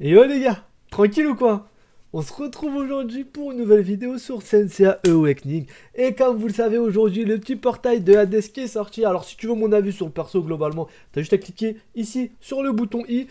Et yo les gars, tranquille ou quoi On se retrouve aujourd'hui pour une nouvelle vidéo sur Sensei Awakening. Et comme vous le savez aujourd'hui, le petit portail de Hades qui est sorti. Alors si tu veux mon avis sur le perso globalement, t'as juste à cliquer ici sur le bouton i.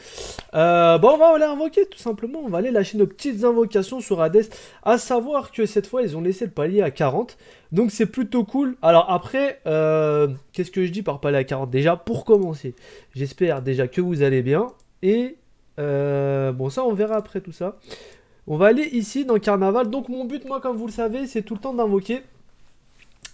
Euh, bon, on va aller invoquer tout simplement. On va aller lâcher nos petites invocations sur Hades. A savoir que cette fois, ils ont laissé le palier à 40. Donc c'est plutôt cool. Alors après, euh, qu'est-ce que je dis par palier à 40 Déjà, pour commencer, j'espère déjà que vous allez bien. Et euh, bon, ça, on verra après tout ça. On va aller ici dans Carnaval. Donc, mon but, moi, comme vous le savez, c'est tout le temps d'invoquer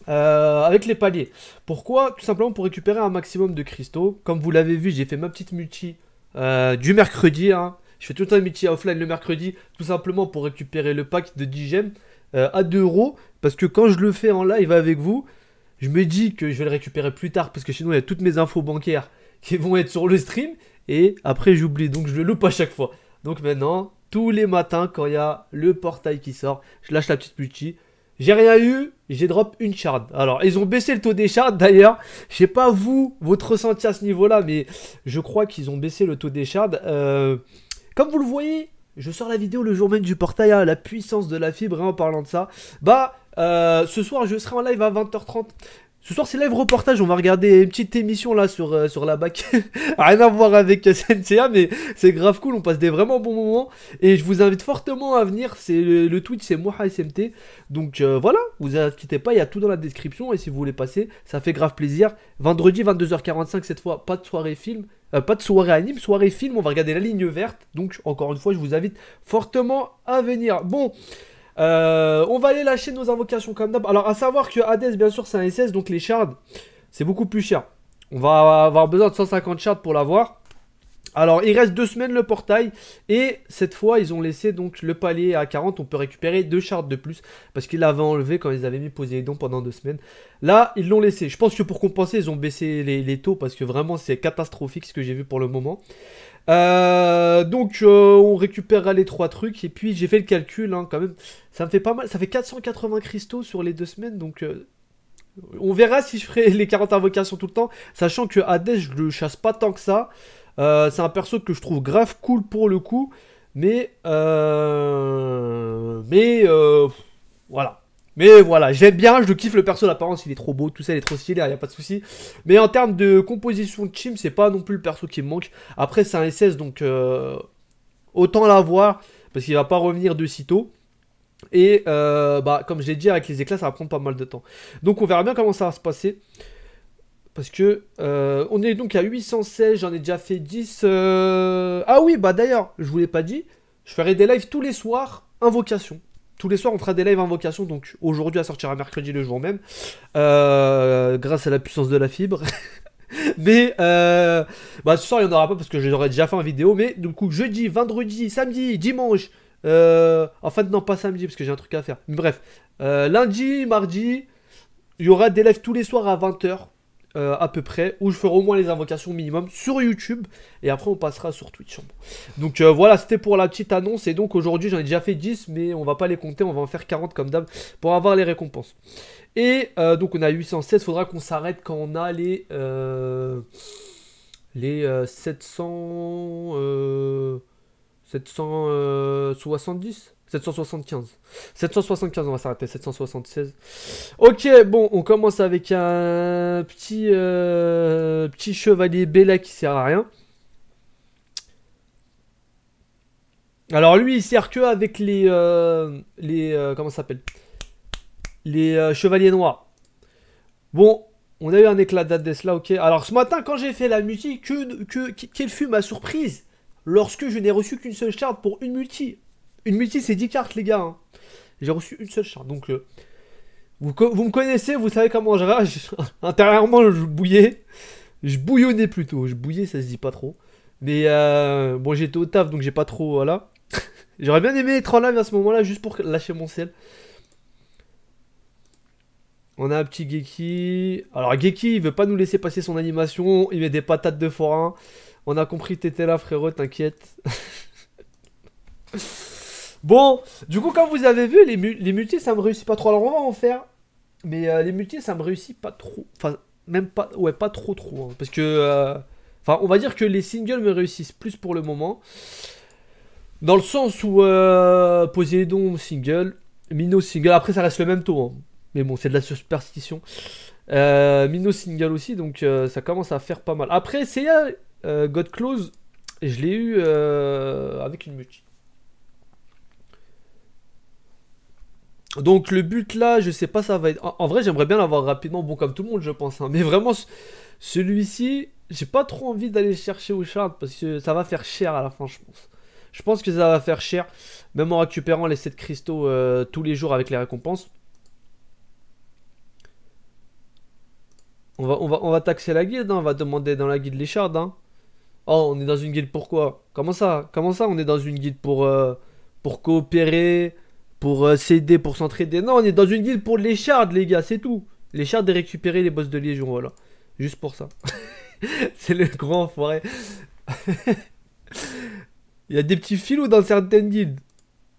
euh, avec les paliers. Pourquoi Tout simplement pour récupérer un maximum de cristaux. Comme vous l'avez vu, j'ai fait ma petite multi euh, du mercredi. Hein. Je fais tout le temps une multi offline le mercredi, tout simplement pour récupérer le pack de 10 gemmes à 2 euros. Parce que quand je le fais en live avec vous, je me dis que je vais le récupérer plus tard parce que sinon il y a toutes mes infos bancaires qui vont être sur le stream et après, j'oublie, donc je le loupe à chaque fois. Donc maintenant, tous les matins, quand il y a le portail qui sort, je lâche la petite J'ai rien eu, j'ai drop une shard. Alors, ils ont baissé le taux des shards d'ailleurs. Je sais pas vous, votre ressenti à ce niveau-là, mais je crois qu'ils ont baissé le taux des shards. Euh, comme vous le voyez, je sors la vidéo le jour même du portail, à hein, la puissance de la fibre, hein, en parlant de ça. Bah, euh, ce soir, je serai en live à 20h30. Ce soir, c'est live reportage. On va regarder une petite émission là sur, euh, sur la bac. Rien à voir avec SNCA, mais c'est grave cool. On passe des vraiment bons moments. Et je vous invite fortement à venir. C'est le, tweet Twitch, c'est moi SMT. Donc euh, voilà, vous inquiétez pas. Il y a tout dans la description. Et si vous voulez passer, ça fait grave plaisir. Vendredi, 22h45, cette fois, pas de soirée film. Euh, pas de soirée anime, soirée film. On va regarder la ligne verte. Donc, encore une fois, je vous invite fortement à venir. Bon. Euh, on va aller lâcher nos invocations comme d'hab. Alors, à savoir que Hades, bien sûr, c'est un SS, donc les shards, c'est beaucoup plus cher. On va avoir besoin de 150 shards pour l'avoir. Alors, il reste deux semaines le portail. Et cette fois, ils ont laissé donc le palier à 40. On peut récupérer deux shards de plus. Parce qu'ils l'avaient enlevé quand ils avaient mis Poséidon pendant deux semaines. Là, ils l'ont laissé. Je pense que pour compenser, ils ont baissé les taux. Parce que vraiment, c'est catastrophique ce que j'ai vu pour le moment. Euh, donc euh, on récupérera les trois trucs et puis j'ai fait le calcul hein, quand même. Ça me fait pas mal, ça fait 480 cristaux sur les deux semaines donc euh, on verra si je ferai les 40 invocations tout le temps, sachant que Hades je le chasse pas tant que ça. c'est un perso que je trouve grave cool pour le coup, mais mais voilà. Mais voilà, j'aime bien, je kiffe le perso, l'apparence, il est trop beau, tout ça, il est trop stylé, il hein, n'y a pas de souci. Mais en termes de composition de team, c'est pas non plus le perso qui me manque. Après, c'est un SS, donc euh, autant l'avoir, parce qu'il va pas revenir de sitôt. Et euh, bah, comme je l'ai dit, avec les éclats, ça va prendre pas mal de temps. Donc on verra bien comment ça va se passer. Parce que euh, on est donc à 816, j'en ai déjà fait 10. Ah oui, bah d'ailleurs, je vous l'ai pas dit, je ferai des lives tous les soirs, invocation. Tous les soirs, on fera des lives vocation, Donc aujourd'hui, à à mercredi le jour même. Euh, grâce à la puissance de la fibre. mais euh, bah, ce soir, il n'y en aura pas parce que j'aurais déjà fait une vidéo. Mais du coup, jeudi, vendredi, samedi, dimanche. Euh, enfin non, pas samedi parce que j'ai un truc à faire. bref, lundi, mardi, il y aura des lives tous les soirs à 20h. Euh, à peu près, où je ferai au moins les invocations minimum sur YouTube, et après on passera sur Twitch. Donc euh, voilà, c'était pour la petite annonce, et donc aujourd'hui j'en ai déjà fait 10, mais on va pas les compter, on va en faire 40 comme d'hab, pour avoir les récompenses. Et euh, donc on a 816, faudra qu'on s'arrête quand on a les... les 700... 770 775. 775, on va s'arrêter. 776. Ok, bon, on commence avec un petit, euh, petit chevalier Bella qui sert à rien. Alors lui, il sert que avec les... Euh, les euh, comment ça s'appelle Les chevaliers noirs. Bon, on a eu un éclat d'Adès ok. Alors ce matin, quand j'ai fait la musique, que, que, quelle fut ma surprise lorsque je n'ai reçu qu'une seule charte pour une multi une multi, c'est 10 cartes, les gars. Hein. J'ai reçu une seule charte. Donc, euh, vous, vous, me connaissez, vous savez comment je rage. Intérieurement, je bouillais. Je bouillonnais plutôt. Je bouillais, ça se dit pas trop. Mais euh, bon, j'étais au taf, donc j'ai pas trop. Voilà. J'aurais bien aimé être en live à ce moment-là, juste pour lâcher mon sel On a un petit Geki. Alors, Geki, il veut pas nous laisser passer son animation. Il met des patates de forain. On a compris, t'étais là, frérot, t'inquiète. Bon, du coup, comme vous avez vu, les, multi, ça me réussit pas trop. Alors, on va en faire. Mais euh, les multis, ça me réussit pas trop. Enfin, même pas. Ouais, pas trop trop. Hein. parce que. Euh, enfin, on va dire que les singles me réussissent plus pour le moment. Dans le sens où euh, single, Mino single, après ça reste le même tour, hein. Mais bon, c'est de la superstition. Euh, Mino single aussi, donc ça commence à faire pas mal. Après, Seiya, God Close, je l'ai eu avec une multi. Donc le but là, je sais pas, ça va être... En, vrai, j'aimerais bien l'avoir rapidement, bon comme tout le monde, je pense. Hein. Mais vraiment, celui-ci, j'ai pas trop envie d'aller chercher au shard parce que ça va faire cher à la fin, je pense. Je pense que ça va faire cher, même en récupérant les 7 cristaux euh, tous les jours avec les récompenses. On va, on va, on va taxer la guilde, hein, on va demander dans la guilde les shards. Hein. Oh, on est dans une guilde pour quoi Comment ça Comment ça on est dans une guilde pour, euh, pour coopérer pour euh, s'aider, pour s'entraider. Non, on est dans une guilde pour les shards, les gars, c'est tout. Les shards et récupérer les boss de Légion, voilà. Juste pour ça. c'est le grand enfoiré. il y a des petits filous dans certaines guildes.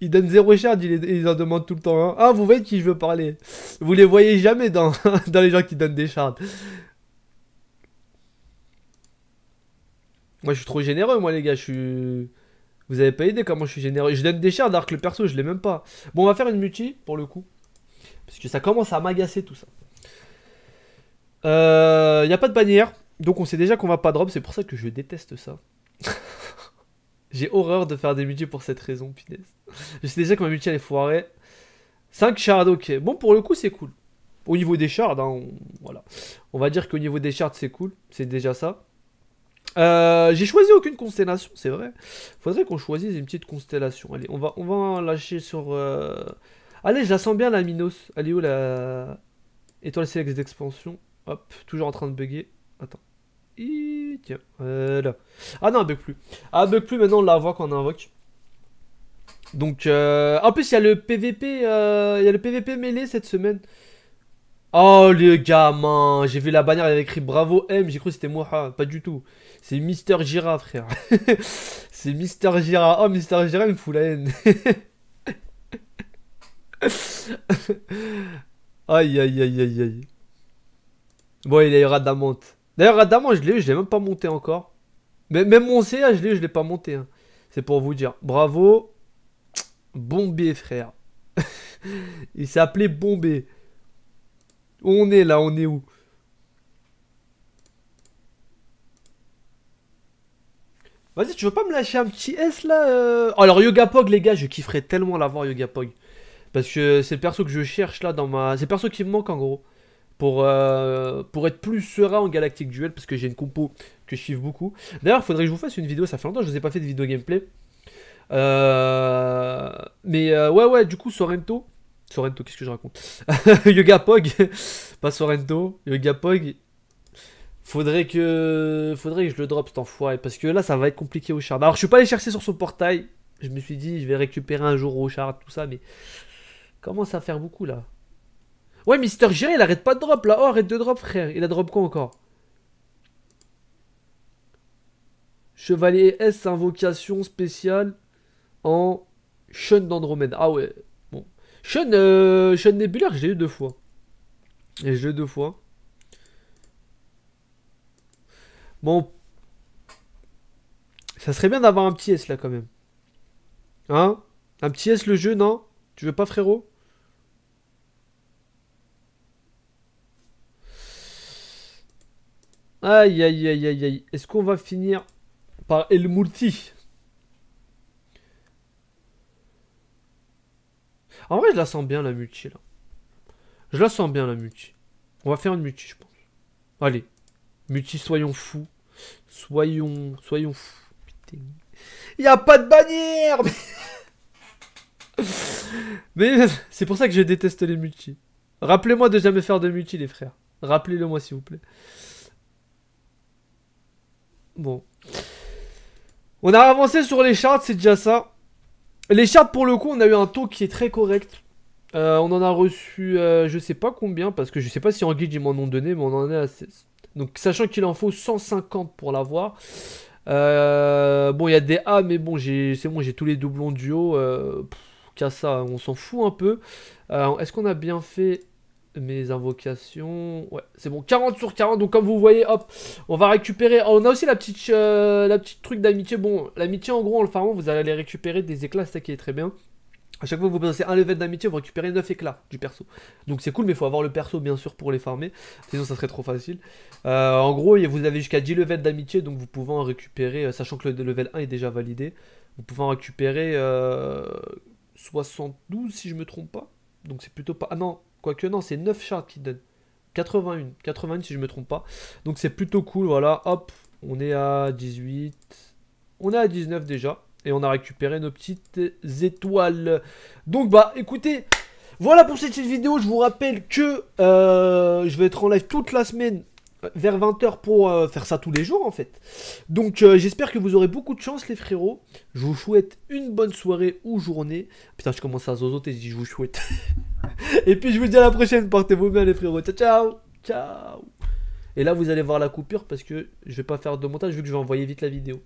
Ils donnent zéro shard, ils, ils en demandent tout le temps. Hein. Ah, vous voyez qui je veux parler. Vous les voyez jamais dans, dans les gens qui donnent des shards. Moi, je suis trop généreux, moi, les gars. Je suis... Vous avez pas idée comment je suis généreux. Je donne des shards d'arc le perso, je l'ai même pas. Bon, on va faire une multi pour le coup. Parce que ça commence à m'agacer tout ça. Il euh, n'y a pas de bannière. Donc on sait déjà qu'on va pas drop. C'est pour ça que je déteste ça. J'ai horreur de faire des multi pour cette raison, finesse. je sais déjà que ma multi elle est foirée. 5 shards, ok. Bon, pour le coup, c'est cool. Au niveau des shards, ben, voilà. On va dire qu'au niveau des shards, c'est cool. C'est déjà ça. Euh, j'ai choisi aucune constellation, c'est vrai. Faudrait qu'on choisisse une petite constellation. Allez, on va, on va lâcher sur. Euh, Allez, je la sens bien la Minos. Elle est où la étoile CX d'expansion Hop, toujours en train de bugger. Attends. Tiens, voilà, euh, Ah non, elle bug plus. Ah, bug plus, maintenant on la voit quand on invoque. Donc, en plus, il y a le PVP, il y a le PVP mêlé cette semaine. Oh, les gamins, j'ai vu la bannière, il avait écrit bravo M, j'ai cru que c'était moi, pas du tout. C'est Mister Gira, frère. c'est Mister Gira. Oh, Mister Gira, il me fout la haine. aïe, aïe, aïe, aïe, aïe. Bon, il a eu Radamante. D'ailleurs, Radamante, je l'ai eu, je l'ai même pas monté encore. Mais même mon CA, je l'ai eu, je l'ai pas monté. Hein. C'est pour vous dire. Bravo. Bombé, frère. il s'appelait Bombé. On est là, on est où Vas-y, tu veux pas me lâcher un petit S là euh Alors Yoga Pog, les gars, je kifferais tellement l'avoir Yoga Pog. Parce que c'est le perso que je cherche là dans ma. C'est le perso qui me manque en gros. Pour, euh, pour être plus serein en Galactic Duel, parce que j'ai une compo que je kiffe beaucoup. D'ailleurs, faudrait que je vous fasse une vidéo, ça fait longtemps que je vous ai pas fait de vidéo gameplay. Euh, mais ouais, ouais, du coup, Sorrento. Sorrento, qu'est-ce que je raconte Yoga Pog, pas Sorrento, Yoga Pog, Faudrait que, faudrait que je le drop cet fois Parce que là, ça va être compliqué au shard. Alors, je suis pas allé chercher sur son portail. Je me suis dit, je vais récupérer un jour au shard, tout ça. Mais comment ça faire beaucoup là. Ouais, Mister Jiré, il arrête pas de drop là. Oh, arrête de drop, frère. Il a drop quoi encore Chevalier S, invocation spéciale en Shun d'Andromède. Ah ouais, bon. Shun, euh, Nebula, je l'ai eu deux fois. Et je l'ai eu deux fois. Bon. Ça serait bien d'avoir un petit S là quand même. Hein Un petit S le jeu, non Tu veux pas frérot Aïe aïe aïe aïe aïe. Est-ce qu'on va finir par El Multi En vrai, je la sens bien la multi là. Je la sens bien la multi. On va faire une multi, je pense. Allez, multi, soyons fous. Soyons, soyons fous. Il Y a pas de bannière Mais, c'est pour ça que je déteste les multi. Rappelez-moi de jamais faire de multi, les frères. Rappelez-le moi, s'il vous plaît. Bon. On a avancé sur les shards, c'est déjà ça. Les charts, pour le coup, on a eu un taux qui est très correct. Euh, on en a reçu, euh, je sais pas combien, parce que je sais pas si en guide ils m'en ont donné, mais on en est à 16. Donc, sachant qu'il en faut 150 pour l'avoir. Euh, bon, il y a des A, mais bon, c'est bon, j'ai tous les doublons duo, euh, Qu'à ça, on s'en fout un peu. Euh, est-ce qu'on a bien fait mes invocations Ouais, c'est bon. 40 sur 40. Donc, comme vous voyez, hop, on va récupérer. Oh, on a aussi la petite, la petite truc d'amitié. Bon, l'amitié, en gros, en le farmant, vous allez récupérer des éclats. C'est ça qui est très bien. À chaque fois que vous passez un level d'amitié, vous récupérez 9 éclats du perso. Donc c'est cool, mais il faut avoir le perso bien sûr pour les farmer. Sinon, ça serait trop facile. Euh, en gros, vous avez jusqu'à 10 levels d'amitié, donc vous pouvez en récupérer, euh, sachant que le level 1 est déjà validé, vous pouvez en récupérer 72 euh, si je me trompe pas. Donc c'est plutôt pas. Ah non, quoique non, c'est 9 shards qui donnent. 81, 81 si je me trompe pas. Donc c'est plutôt cool, voilà. Hop, on est à 18. On est à 19 déjà. Et on a récupéré nos petites étoiles. Donc bah écoutez, voilà pour cette petite vidéo. Je vous rappelle que euh, je vais être en live toute la semaine vers 20h pour euh, faire ça tous les jours en fait. Donc euh, j'espère que vous aurez beaucoup de chance les frérots. Je vous souhaite une bonne soirée ou journée. Putain je commence à zozoter, je je vous souhaite. et puis je vous dis à la prochaine, portez-vous bien les frérots. Ciao ciao Ciao Et là vous allez voir la coupure parce que je vais pas faire de montage vu que je vais envoyer vite la vidéo.